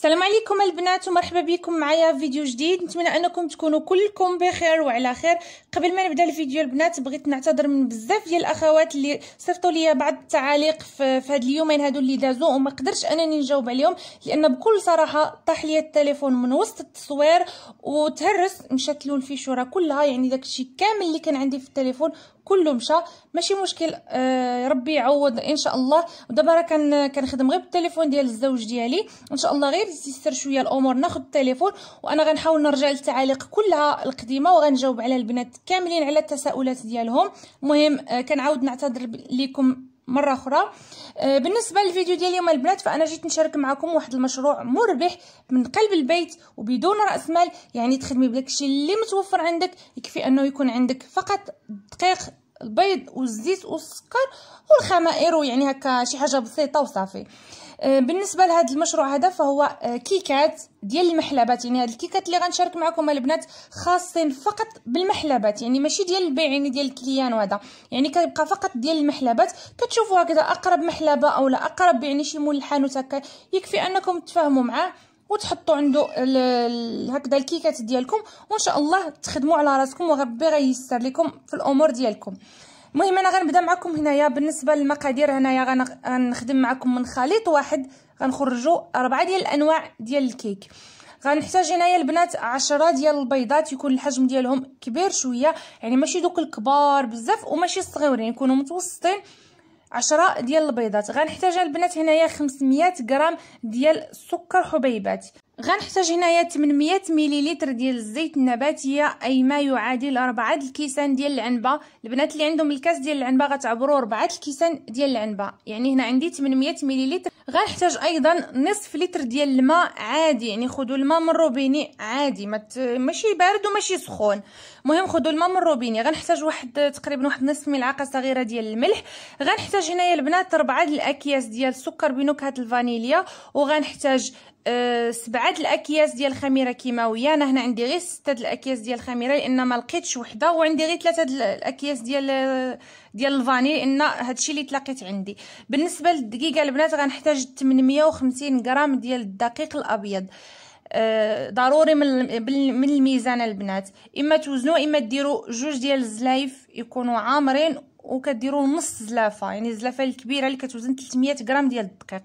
السلام عليكم البنات ومرحبا بكم معايا في فيديو جديد نتمنى انكم تكونوا كلكم بخير وعلى خير قبل ما نبدا الفيديو البنات بغيت نعتذر من بزاف ديال الاخوات اللي صيفطوا لي بعض التعاليق في, هاد اليومين هادو اللي دازو وما قدرتش انني نجاوب عليهم لان بكل صراحه طاح لي التليفون من وسط التصوير وتهرس مشات له الفيشوره كلها يعني داكشي كامل اللي كان عندي في التليفون كله مشى ماشي مشكل آه ربي يعوض ان شاء الله ودابا راه كان كنخدم غير بالتليفون ديال الزوج ديالي ان شاء الله غير تيسر شويه الامور ناخذ التليفون وانا غنحاول نرجع للتعاليق كلها القديمه وغنجاوب على البنات كاملين على التساؤلات ديالهم المهم آه كنعاود نعتذر لكم مره اخرى آه، بالنسبه للفيديو ديال اليوم البنات فانا جيت نشارك معكم واحد المشروع مربح من قلب البيت وبدون راس مال يعني تخدمي بداكشي اللي متوفر عندك يكفي انه يكون عندك فقط دقيق البيض والزيت والسكر والخمائر ويعني هكا شي حاجه بسيطه وصافي آه، بالنسبه لهذا المشروع هذا فهو آه، كيكات ديال المحلبات يعني هاد الكيكات اللي غنشارك معكم البنات خاصين فقط بالمحلبات يعني ماشي ديال البيع يعني ديال الكليان وهذا يعني كيبقى فقط ديال المحلبات كتشوفوا هكذا اقرب محلبه اولا اقرب يعني شي مول الحانوت هكا يكفي انكم تفاهموا معاه وتحطوا عنده هكذا الكيكات ديالكم وان شاء الله تخدموا على راسكم وربي غيسر لكم في الامور ديالكم المهم انا غنبدا معكم هنايا بالنسبه للمقادير هنايا غنخدم معكم من خليط واحد غنخرجوا اربعه ديال الانواع ديال الكيك غنحتاج هنايا البنات عشرة ديال البيضات يكون الحجم ديالهم كبير شويه يعني ماشي دوك الكبار بزاف وماشي الصغيورين يكونوا متوسطين عشرة ديال البيضات غنحتاج البنات هنايا 500 غرام ديال سكر حبيبات غنحتاج هنايا 800 مليلتر ديال الزيت النباتيه اي ما يعادل 4 الكيسان ديال العنبه البنات اللي عندهم الكاس ديال العنبه غتعبروا 4 الكيسان ديال العنبه يعني هنا عندي 800 مليلتر غنحتاج ايضا نصف لتر ديال الماء عادي يعني خذوا الماء من الروبيني عادي مت... ماشي بارد وماشي سخون مهم خذوا الماء من الروبيني غنحتاج واحد تقريبا واحد نصف ملعقه صغيره ديال الملح غنحتاج هنايا البنات 4 الاكياس ديال السكر بنكهه الفانيليا وغنحتاج أه سبعة الاكياس ديال الخميره كيماويه انا هنا عندي غير ستة الاكياس ديال الخميره لان ما لقيتش وحده وعندي غير ثلاثه الاكياس ديال ديال الفاني لان هادشي اللي تلاقيت عندي بالنسبه للدقيقه البنات غنحتاج 850 غرام ديال الدقيق الابيض أه ضروري من من الميزان البنات اما توزنوا اما ديروا جوج ديال الزلايف يكونوا عامرين وكديروا نص زلافه يعني الزلافه الكبيره اللي كتوزن 300 غرام ديال الدقيق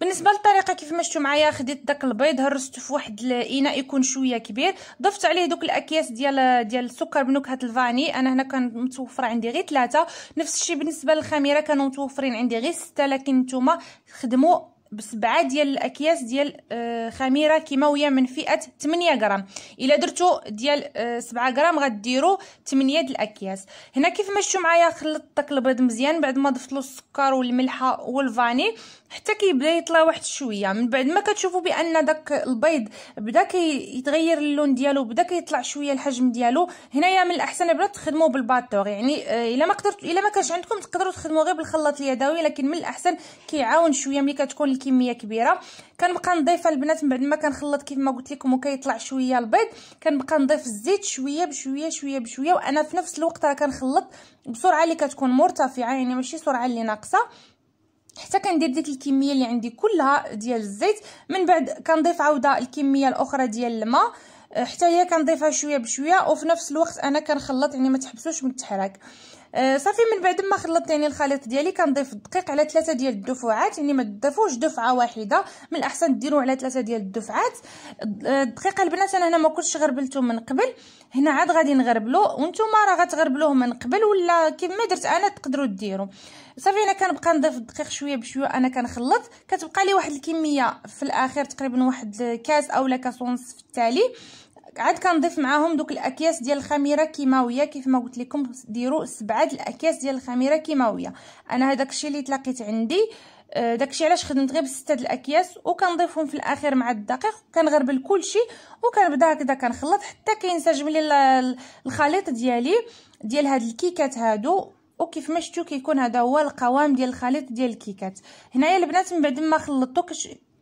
بالنسبه للطريقه كيف ما شفتوا معايا خديت داك البيض هرسته في واحد الاناء يكون شويه كبير ضفت عليه دوك الاكياس ديال ديال السكر بنكهه الفاني انا هنا كان متوفر عندي غير ثلاثه نفس الشيء بالنسبه للخميره كانوا متوفرين عندي غير سته لكن نتوما خدموا بسبعة ديال الاكياس ديال آه، خميره كيماويه من فئه 8 غرام الا درتو ديال 7 آه، غرام غديروا 8 د الاكياس هنا كيف ما شفتوا معايا خلطت داك البيض مزيان بعد ما ضفت له السكر والملحه والفاني حتى كيبدا يطلع واحد شويه من بعد ما كتشوفوا بان داك البيض بدا كيتغير اللون ديالو بدا كيطلع شويه الحجم ديالو هنايا من الاحسن بلا تخدموا بالباتور يعني آه، الا ما قدرت الا ما كانش عندكم تقدروا تخدموا غير بالخلاط اليدوي لكن من الاحسن كيعاون شويه ملي كتكون الكميه كبيره كنبقى نضيفها البنات من بعد ما كنخلط كيف ما قلت لكم وكيطلع شويه البيض كنبقى نضيف الزيت شويه بشويه شويه بشويه وانا في نفس الوقت راه كنخلط بسرعه اللي كتكون مرتفعه يعني ماشي سرعه اللي ناقصه حتى كندير ديك الكميه اللي عندي كلها ديال الزيت من بعد كنضيف عوده الكميه الاخرى ديال الماء حتى هي كنضيفها شويه بشويه وفي نفس الوقت انا كنخلط يعني ما تحبسوش من التحراك آه، صافي من بعد ما خلطت يعني الخليط ديالي كنضيف الدقيق على ثلاثه ديال الدفعات يعني ما تضيفوش دفعه واحده من الاحسن ديروه على ثلاثه ديال الدفعات الدقيق آه، البنات انا هنا ما كنتش غربلته من قبل هنا عاد غادي نغربلو وانتم راه غتغربلوه من قبل ولا كيما درت انا تقدروا ديروا صافي انا كنبقى نضيف الدقيق شويه بشويه انا كنخلط كتبقى لي واحد الكميه في الاخير تقريبا واحد كاس اولا كاس ونص في التالي عاد كنضيف معاهم دوك الاكياس ديال الخميره كيماويه كيف ما قلت لكم ديروا سبعه الاكياس ديال الخميره كيماويه انا هذاك الشيء اللي تلاقيت عندي آه، داكشي علاش خدمت غير بسته الاكياس وكنضيفهم في الاخير مع الدقيق كنغربل كلشي وكنبدا هكذا كنخلط حتى كينسجم لي الخليط ديالي ديال هاد الكيكات هادو وكيف ما شفتوا كيكون هذا هو القوام ديال الخليط ديال الكيكات هنايا البنات من بعد ما خلطتو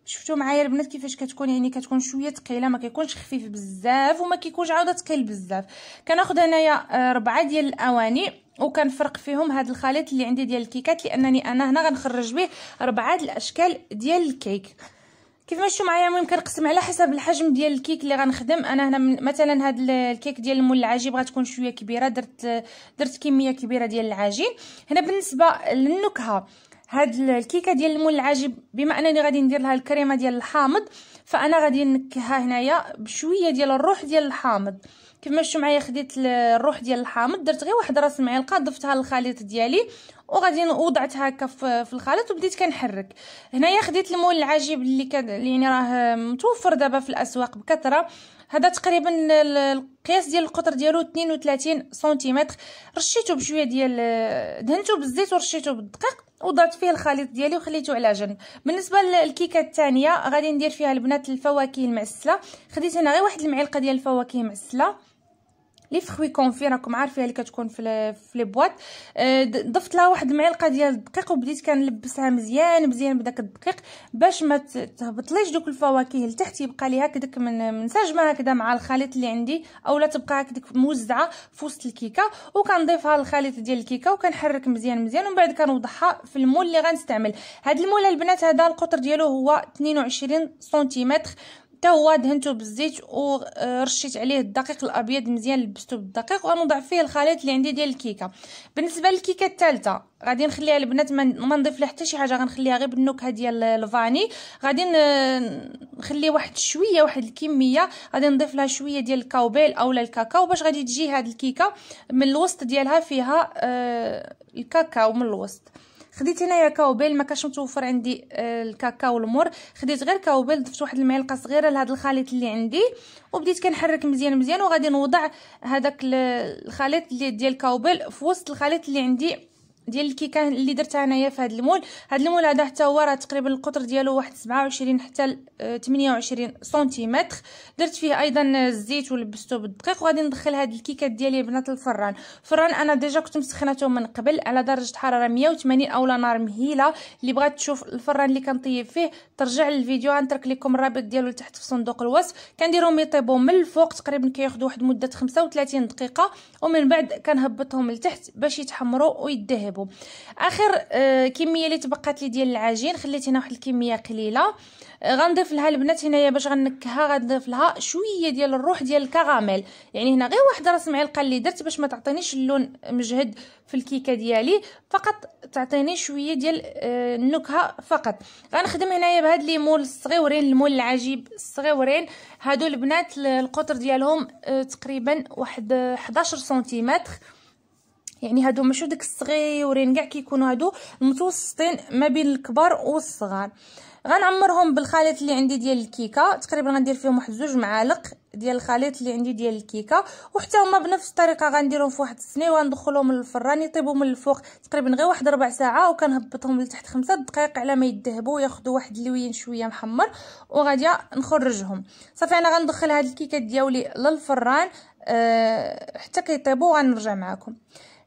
شفتوا معايا البنات كيفاش كتكون يعني كتكون شويه ثقيله ما كيكونش خفيف بزاف وما كيكونش عاوده ثقيل بزاف كناخذ هنايا آه، ربعه ديال الاواني وكنفرق فيهم هذا الخليط اللي عندي ديال الكيكات لانني انا هنا غنخرج به ربعه الاشكال ديال الكيك كيف مشيتوا معايا المهم كنقسم على حسب الحجم ديال الكيك اللي غنخدم انا هنا مثلا هاد الكيك ديال المول العجيب غتكون شويه كبيره درت درت كميه كبيره ديال العجين هنا بالنسبه للنكهه هاد الكيكه ديال المول العجيب بما انني غادي ندير لها الكريمه ديال الحامض فانا غادي نكها هنايا بشويه ديال الروح ديال الحامض كيف ما شفتوا معايا خديت الروح ديال الحامض درت غير واحد راس معلقه ضفتها للخليط ديالي وغادي وضعت هكا في الخليط وبديت كنحرك هنايا خديت المول العجيب اللي كان يعني راه متوفر دابا في الاسواق بكثره هذا تقريبا القياس ديال القطر ديالو 32 سنتيمتر رشيته بشويه ديال دهنته بالزيت ورشيته بالدقيق وضعت فيه الخليط ديالي وخليته على جنب بالنسبه للكيكه الثانيه غادي ندير فيها البنات الفواكه المعسله خديت هنا غير واحد المعلقه ديال الفواكه المعسله لي فخوي كونفي راكم عارفيها اللي كتكون في لي بواط آه، ضفت لها واحد المعلقه ديال الدقيق وبديت كنلبسها مزيان مزيان بداك الدقيق باش ما تهبطليش دوك الفواكه لتحت يبقى لي هكداك من منسجمه هكذا مع الخليط اللي عندي اولا تبقى هكداك موزعه في وسط الكيكه وكنضيفها للخليط ديال الكيكه وكنحرك مزيان مزيان ومن بعد كنوضعها في المول اللي غنستعمل هاد المول البنات هذا القطر ديالو هو 22 سنتيمتر حتى هو دهنته بالزيت ورشيت آه، عليه الدقيق الابيض مزيان لبستو بالدقيق وغنوضع فيه الخليط اللي عندي ديال الكيكه بالنسبه للكيكه الثالثه غادي نخليها البنات ما نضيف لها حتى شي حاجه غنخليها غير بالنكهه ديال الفاني غادي نخلي واحد شويه واحد الكميه غادي نضيف لها شويه ديال الكاوبيل اولا الكاكاو باش غادي تجي هاد الكيكه من الوسط ديالها فيها آه، الكاكاو من الوسط خديت هنايا كاوبيل ما كانش متوفر عندي آه، الكاكاو المر خديت غير كاوبيل ضفت واحد المعلقه صغيره لهذا الخليط اللي عندي وبديت كنحرك مزيان مزيان وغادي نوضع هذاك الخليط اللي ديال كاوبيل في وسط الخليط اللي عندي ديال الكيكه اللي درتها انايا في هذا المول هذا المول هذا حتى هو راه تقريبا القطر ديالو واحد 27 حتى 28 آه، سنتيمتر درت فيه ايضا الزيت ولبستو بالدقيق وغادي ندخل هاد الكيكات ديالي البنات الفران الفران انا ديجا كنت مسخناته من قبل على درجه حراره 180 اولا نار مهيله اللي بغات تشوف الفران اللي كنطيب فيه ترجع للفيديو غنترك لكم الرابط ديالو تحت في صندوق الوصف كنديرهم يطيبوا من الفوق تقريبا كياخذوا واحد مده 35 دقيقه ومن بعد كنهبطهم لتحت باش يتحمروا ويدهب ديالهم اخر آه، كميه اللي تبقات لي ديال العجين خليت هنا واحد الكميه قليله آه، غنضيف لها البنات هنايا باش غنكها غنضيف لها شويه ديال الروح ديال الكراميل يعني هنا غير واحد راس معلقه اللي درت باش ما تعطينيش اللون مجهد في الكيكه ديالي فقط تعطيني شويه ديال آه، النكهه فقط غنخدم هنايا بهاد ليمون الصغيورين المول العجيب الصغيورين هادو البنات القطر ديالهم تقريبا واحد 11 سنتيمتر يعني هادو ماشي داك الصغيورين كاع كيكونوا هادو المتوسطين ما بين الكبار والصغار غنعمرهم بالخليط اللي عندي ديال الكيكه تقريبا غندير فيهم واحد زوج معالق ديال الخليط اللي عندي ديال الكيكه وحتى هما بنفس الطريقه غنديرهم في واحد السني وغندخلهم للفران يطيبوا من الفوق تقريبا غير واحد ربع ساعه وكنهبطهم لتحت خمسة دقائق على ما يذهبوا ياخذوا واحد اللوين شويه محمر وغادي نخرجهم صافي انا غندخل هاد الكيكات ديالي للفران أه حتى كيطيبوا غنرجع معكم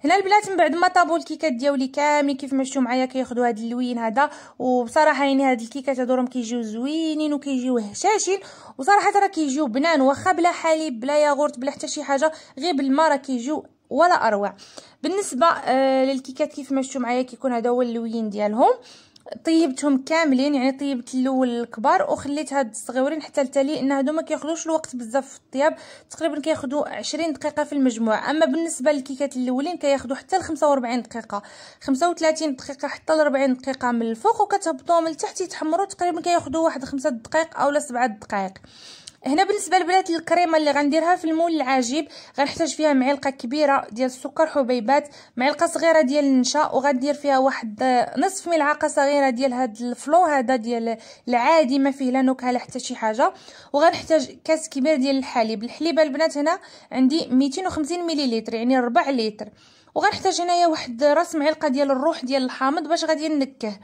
هنا البنات من بعد ما طابوا الكيكات دياولي كاملين كيف ما شفتوا معايا كياخذوا هذا اللوين هذا وبصراحه يعني هاد الكيكات هادو راهم كيجيو زوينين وكيجيو هشاشين وصراحه راه كيجيو بنان واخا بلا حليب بلا ياغورت بلا حتى شي حاجه غير بالما راه كيجيو ولا اروع بالنسبه آه للكيكات كيف ما شفتوا معايا كيكون هذا هو اللوين ديالهم طيبتهم كاملين يعني طيبت الاول الكبار وخليت هاد الصغيورين حتى التالي ان هادو ما كياخذوش الوقت بزاف في الطياب تقريبا كياخذوا 20 دقيقه في المجموع اما بالنسبه للكيكات الاولين كياخذوا حتى ل 45 دقيقه 35 دقيقه حتى ل 40 دقيقه من الفوق وكتهبطوهم لتحت يتحمروا تقريبا كياخذوا واحد 5 دقائق اولا 7 دقائق هنا بالنسبه لبنات الكريمه اللي غنديرها في المول العجيب غنحتاج فيها معلقه كبيره ديال السكر حبيبات معلقه صغيره ديال النشا وغندير فيها واحد نصف ملعقه صغيره ديال هاد الفلو هذا ديال العادي ما فيه لا نكهه لا حتى شي حاجه وغنحتاج كاس كبير ديال الحليب الحليب البنات هنا عندي 250 مليلتر يعني ربع لتر وغنحتاج هنايا واحد راس معلقه ديال الروح ديال الحامض باش غادي نكه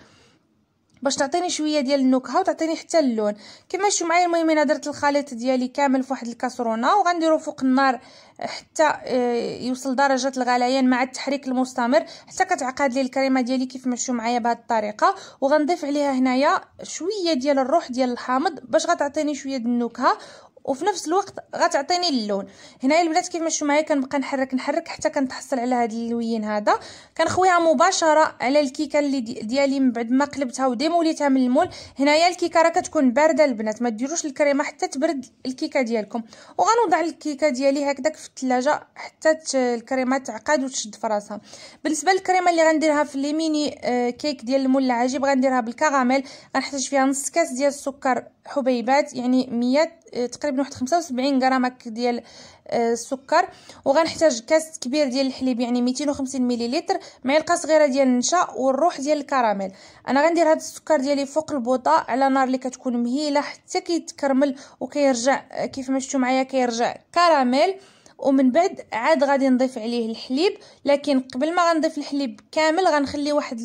باش تعطيني شويه ديال النكهه وتعطيني حتى اللون كما شفتوا معايا المهم انا درت الخليط ديالي كامل فواحد الكاسرونه وغنديرو فوق النار حتى آه، يوصل درجه الغليان مع التحريك المستمر حتى كتعقد لي الكريمه ديالي كيف ما شفتوا معايا بهذه الطريقه وغنضيف عليها هنايا شويه ديال الروح ديال الحامض باش غتعطيني شويه النكهه وفي نفس الوقت غتعطيني اللون هنايا البنات كيف ما شفتوا معايا كنبقى نحرك نحرك حتى كنتحصل على هذا اللوين هذا كنخويها مباشره على الكيكه اللي ديالي من بعد ما قلبتها وديموليتها من المول هنايا الكيكه راه كتكون بارده البنات ما ديروش الكريمه حتى تبرد الكيكه ديالكم وغنوضع الكيكه ديالي هكذاك في الثلاجه حتى الكريمه تعقد وتشد في راسها بالنسبه للكريمه اللي غنديرها في ليميني آه، كيك ديال المول العجيب غنديرها بالكراميل غنحتاج فيها نص كاس ديال السكر حبيبات يعني 100 آه، تقريبا واحد 75 غرام ديال آه، السكر وغنحتاج كاس كبير ديال الحليب يعني 250 مليلتر معلقه صغيره ديال النشا والروح ديال الكراميل انا غندير هذا السكر ديالي فوق البوطه على نار اللي كتكون مهيله حتى كيتكرمل وكيرجع آه، كيف ما شفتوا معايا كيرجع كراميل ومن بعد عاد غادي نضيف عليه الحليب لكن قبل ما غنضيف الحليب كامل غنخلي واحد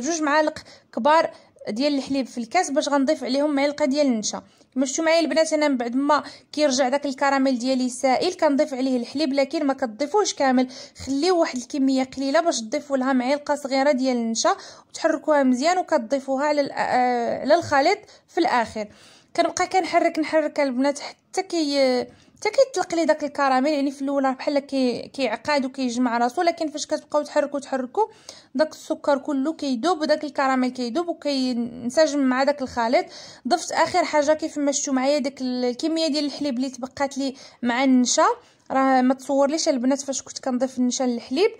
جوج معالق كبار ديال الحليب في الكاس باش غنضيف عليهم معلقه ديال النشا كما شفتوا معايا البنات انا من بعد ما كيرجع داك الكراميل ديالي سائل كنضيف عليه الحليب لكن ما كتضيفوش كامل خليه واحد الكميه قليله باش تضيفوا لها معلقه صغيره ديال النشا وتحركوها مزيان وكتضيفوها على آه، على الخليط في الاخر كنبقى كنحرك نحرك البنات حتى كي حتى كيطلق لي داك الكراميل يعني في الاول راه بحال كي كيعقد وكيجمع راسو لكن فاش كتبقاو تحركو تحركو داك السكر كله كيذوب وداك الكراميل كيذوب وكينسجم مع داك الخليط ضفت اخر حاجه كيف ما شفتوا معايا داك الكميه ديال الحليب اللي تبقات لي مع النشا راه ما تصورليش البنات فاش كنت كنضيف النشا للحليب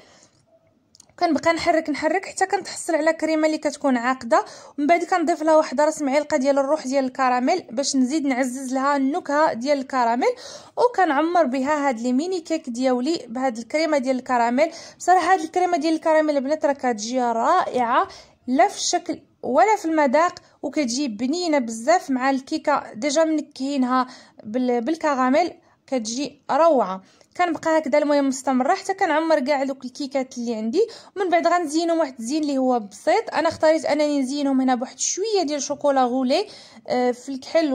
كنبقى نحرك نحرك حتى كنتحصل على كريمه اللي كتكون عاقده ومن بعد كنضيف لها واحد راس معلقه ديال الروح ديال الكراميل باش نزيد نعزز لها النكهه ديال الكراميل وكنعمر بها هاد لي ميني كيك ديالي بهاد الكريمه ديال الكراميل بصراحه هاد الكريمه ديال الكراميل البنات راه كتجي رائعه لا في الشكل ولا في المذاق وكتجي بنينه بزاف مع الكيكه ديجا منكهينها بالكراميل كتجي روعه كنبقى هكذا المهم مستمره حتى كنعمر كاع دوك الكيكات اللي عندي ومن بعد غنزينهم واحد الزين اللي هو بسيط انا اختاريت انني نزينهم هنا بواحد شويه ديال شوكولا غولي آه، في الكحل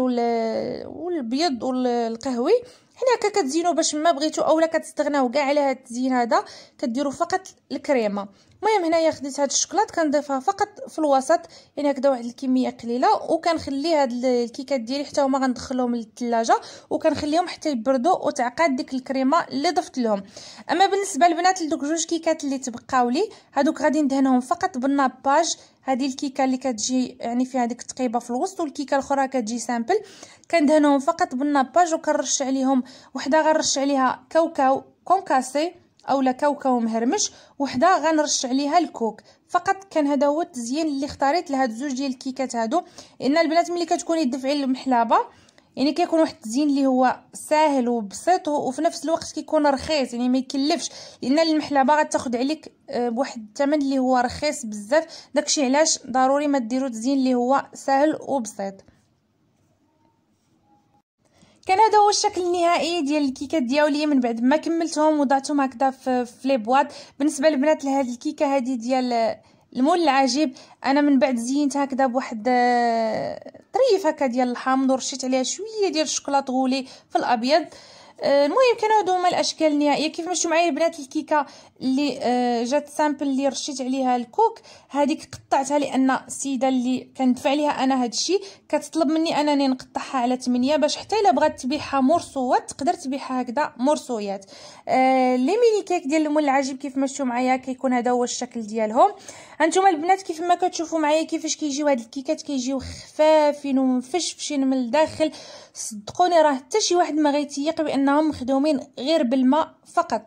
والبيض والقهوي هنا هكا كتزينو باش ما بغيتو اولا كتستغناو كاع على هاد التزيين هذا كديروا فقط الكريمه المهم هنايا خديت هاد الشوكولات كنضيفها فقط في الوسط يعني هكذا واحد الكميه قليله وكنخلي هاد الكيكات ديالي حتى هما غندخلهم للثلاجه وكنخليهم حتى يبردوا وتعقد ديك الكريمه اللي ضفت لهم اما بالنسبه للبنات لدوك جوج كيكات اللي تبقاو لي هادوك غادي ندهنهم فقط بالناباج هذه الكيكه اللي كتجي يعني فيها ديك التقيبه في الوسط والكيكه الاخرى كتجي سامبل كندهنهم فقط بالناباج وكنرش عليهم وحده غنرش عليها كاوكاو كونكاسي اولا كاوكاو مهرمش وحده غنرش عليها الكوك فقط كان هذا هو التزيين اللي اختاريت لهاد زوج ديال الكيكات هادو لان البنات ملي كتكوني دفعي المحلبه يعني كيكون واحد التزيين اللي هو ساهل وبسيط وفي نفس الوقت كيكون رخيص يعني ما يكلفش لان المحلبه غتاخد عليك آه، بواحد الثمن اللي هو رخيص بزاف داكشي علاش ضروري ما ديروا تزيين اللي هو ساهل وبسيط كان هذا هو الشكل النهائي ديال الكيكات ديالي من بعد ما كملتهم وضعتهم هكذا في لي بواط بالنسبه للبنات لهاد الكيكه هذه ديال المول العجيب انا من بعد زينت هكذا بواحد آه، طريف هكا ديال الحامض ورشيت عليها شويه ديال الشوكولاط غولي في الابيض آه، المهم كانوا هادو هما الاشكال النهائيه كيف مشيو معايا البنات الكيكه اللي آه، جات سامبل اللي رشيت عليها الكوك هذيك قطعتها لان السيده اللي كندفع ليها انا هذا الشيء كتطلب مني انني نقطعها على 8 باش حتى الا بغات تبيعها مرصوات تقدر تبيعها هكذا مرصويات آه، لي ميني كيك ديال المول العجيب كيف ما شفتوا معايا كيكون هذا هو الشكل ديالهم هانتوما البنات كيف ما كتشوفوا معايا كيفاش كيجيو هاد الكيكات كيجيو خفافين ومفشفشين من الداخل صدقوني راه حتى شي واحد ما غيتيق بانهم مخدومين غير بالماء فقط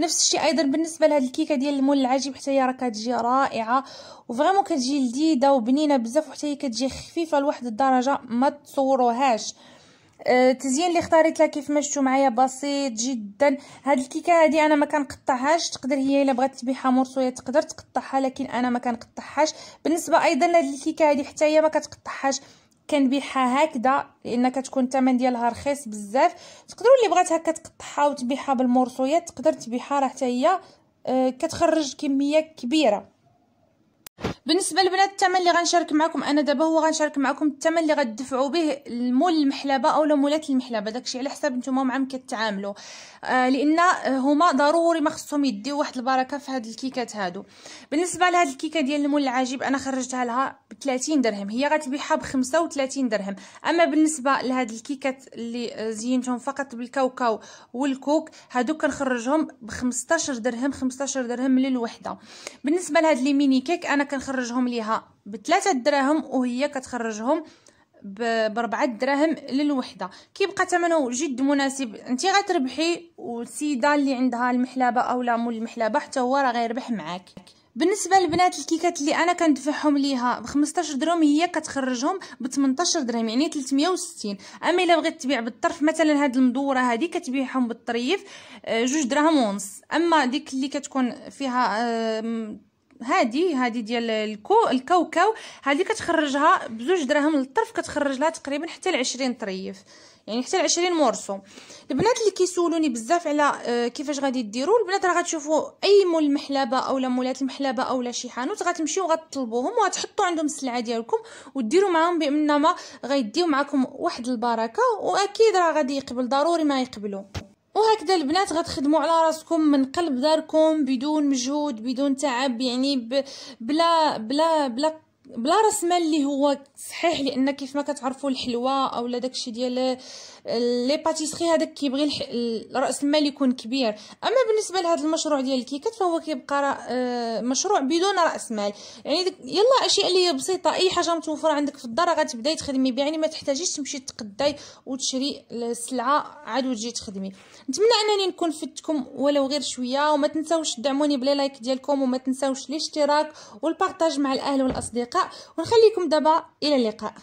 نفس الشيء ايضا بالنسبه لهاد الكيكه ديال المول العجيب حتى هي راه كتجي رائعه وفريمون كتجي لذيذه وبنينه بزاف وحتى هي كتجي خفيفه لواحد الدرجه ما تصوروهاش التزيين أه، اللي اختاريت لها كيف ما شفتوا معايا بسيط جدا هاد الكيكه هادي انا ما كنقطعهاش تقدر هي الا بغات تبيعها مرصويه تقدر تقطعها لكن انا ما كنقطعهاش بالنسبه ايضا لهاد الكيكه هادي حتى هي ما كتقطعهاش كنبيعها هكذا لان كتكون الثمن ديالها رخيص بزاف تقدروا اللي بغات هكا تقطعها وتبيعها بالمرصويات تقدر تبيعها راه حتى هي آه، كتخرج كميه كبيره بالنسبه للبنات الثمن اللي غنشارك معكم انا دابا هو غنشارك معكم الثمن اللي غتدفعوا به المول المحلبه اولا مولات المحلبه داكشي على حساب نتوما من كتعاملوا آه لان هما ضروري ما خصهم يديو واحد البركه في هاد الكيكات هادو بالنسبه لهاد الكيكه ديال المول العجيب انا خرجتها لها ب 30 درهم هي غتبيعها ب 35 درهم اما بالنسبه لهاد الكيكات اللي زينتهم فقط بالكاوكاو والكوك هادو كنخرجهم ب 15 درهم 15 درهم للوحده بالنسبه لهاد لي ميني كيك انا كنخرجهم ليها بثلاثة دراهم وهي كتخرجهم بربعة دراهم للوحدة كيبقى ثمنه جد مناسب انت غتربحي والسيدة اللي عندها المحلبة او لا مول المحلبة حتى هو راه غيربح معاك بالنسبه للبنات الكيكات اللي انا كندفعهم ليها ب 15 درهم هي كتخرجهم ب 18 درهم يعني 360 اما الا بغيت تبيع بالطرف مثلا هاد المدوره هادي كتبيعهم بالطريف آه، جوج دراهم ونص اما ديك اللي كتكون فيها آه، هادي هادي ديال الكو الكاوكاو هادي كتخرجها بزوج دراهم للطرف كتخرج لها تقريبا حتى ل 20 طريف يعني حتى ل 20 مورسو البنات اللي كيسولوني بزاف على آه، كيفاش غادي ديروا البنات راه غتشوفوا اي مول المحلبه اولا مولات المحلبه اولا شي حانوت غتمشيو غتطلبوهم وغتحطوا عندهم السلعه ديالكم وديروا معاهم بانما غيديو معكم واحد البركه واكيد راه غادي يقبل ضروري ما يقبلوا وهكذا البنات غتخدموا على راسكم من قلب داركم بدون مجهود بدون تعب يعني بلا بلا بلا بلا راس مال اللي هو صحيح لان كيف ما كتعرفوا الحلوى اولا داكشي ديال لي باتيسري هذاك كيبغي راس المال يكون كبير اما بالنسبه لهذا المشروع ديال الكيكات فهو كيبقى آه، مشروع بدون راس مال يعني يلا اشياء اللي بسيطه اي حاجه متوفره عندك في الدار غتبداي تخدمي بها يعني ما تحتاجيش تمشي تقداي وتشري السلعه عاد وتجي تخدمي نتمنى انني نكون فدتكم ولو غير شويه وما تنساوش تدعموني بلي لايك ديالكم وما تنساوش الاشتراك والبارطاج مع الاهل والاصدقاء اللقاء ونخليكم دابا الى اللقاء